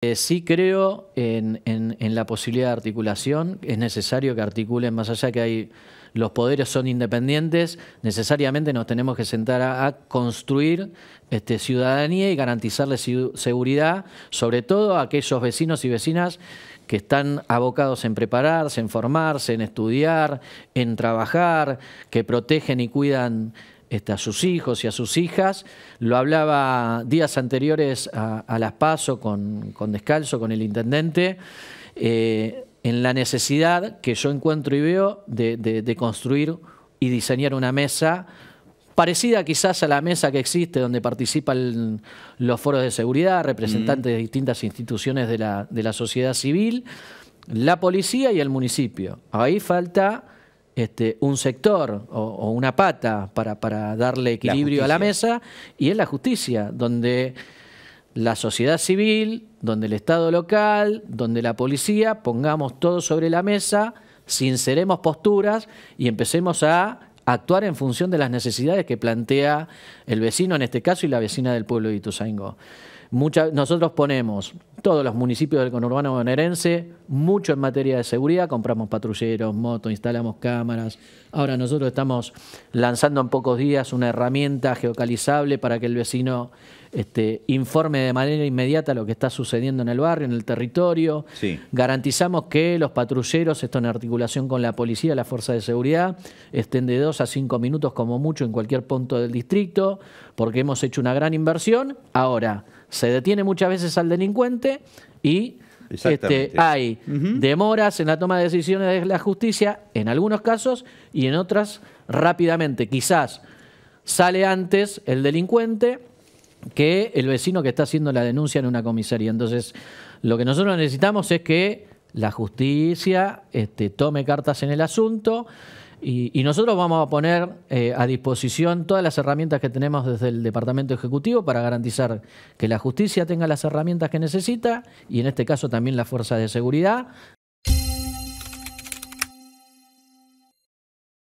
Eh, sí creo en, la posibilidad de articulación, es necesario que articulen, más allá que hay, los poderes son independientes, necesariamente nos tenemos que sentar a, construir este, ciudadanía y garantizarle seguridad, sobre todo a aquellos vecinos y vecinas que están abocados en prepararse, en formarse, en estudiar, en trabajar, que protegen y cuidan a sus hijos y a sus hijas. Lo hablaba días anteriores a, las PASO con, Descalzo, con el intendente, eh, en la necesidad que yo encuentro y veo de, construir y diseñar una mesa parecida quizás a la mesa que existe donde participan los foros de seguridad, representantes de distintas instituciones de la, de la sociedad civil, la policía y el municipio. Ahí falta este, un sector o, una pata para, darle equilibrio a la mesa, y es la justicia, donde la sociedad civil, donde el Estado local, donde la policía, pongamos todo sobre la mesa, sinceremos posturas y empecemos a actuar en función de las necesidades que plantea el vecino en este caso y la vecina del pueblo de Ituzaingó. nosotros ponemos todos los municipios del conurbano bonaerense, mucho en materia de seguridad, compramos patrulleros, motos, instalamos cámaras. Ahora nosotros estamos lanzando en pocos días una herramienta geocalizable para que el vecino este, informe de manera inmediata lo que está sucediendo en el barrio, en el territorio. Sí. Garantizamos que los patrulleros, esto en articulación con la policía, la fuerza de seguridad, estén de dos a cinco minutos como mucho en cualquier punto del distrito, porque hemos hecho una gran inversión. Ahora, se detiene muchas veces al delincuente y este, hay demoras en la toma de decisiones de la justicia en algunos casos y en otras rápidamente. Quizás sale antes el delincuente que el vecino que está haciendo la denuncia en una comisaría. Entonces, lo que nosotros necesitamos es que la justicia este, tome cartas en el asunto y, nosotros vamos a poner eh, a disposición todas las herramientas que tenemos desde el Departamento Ejecutivo para garantizar que la justicia tenga las herramientas que necesita y en este caso también la fuerza de seguridad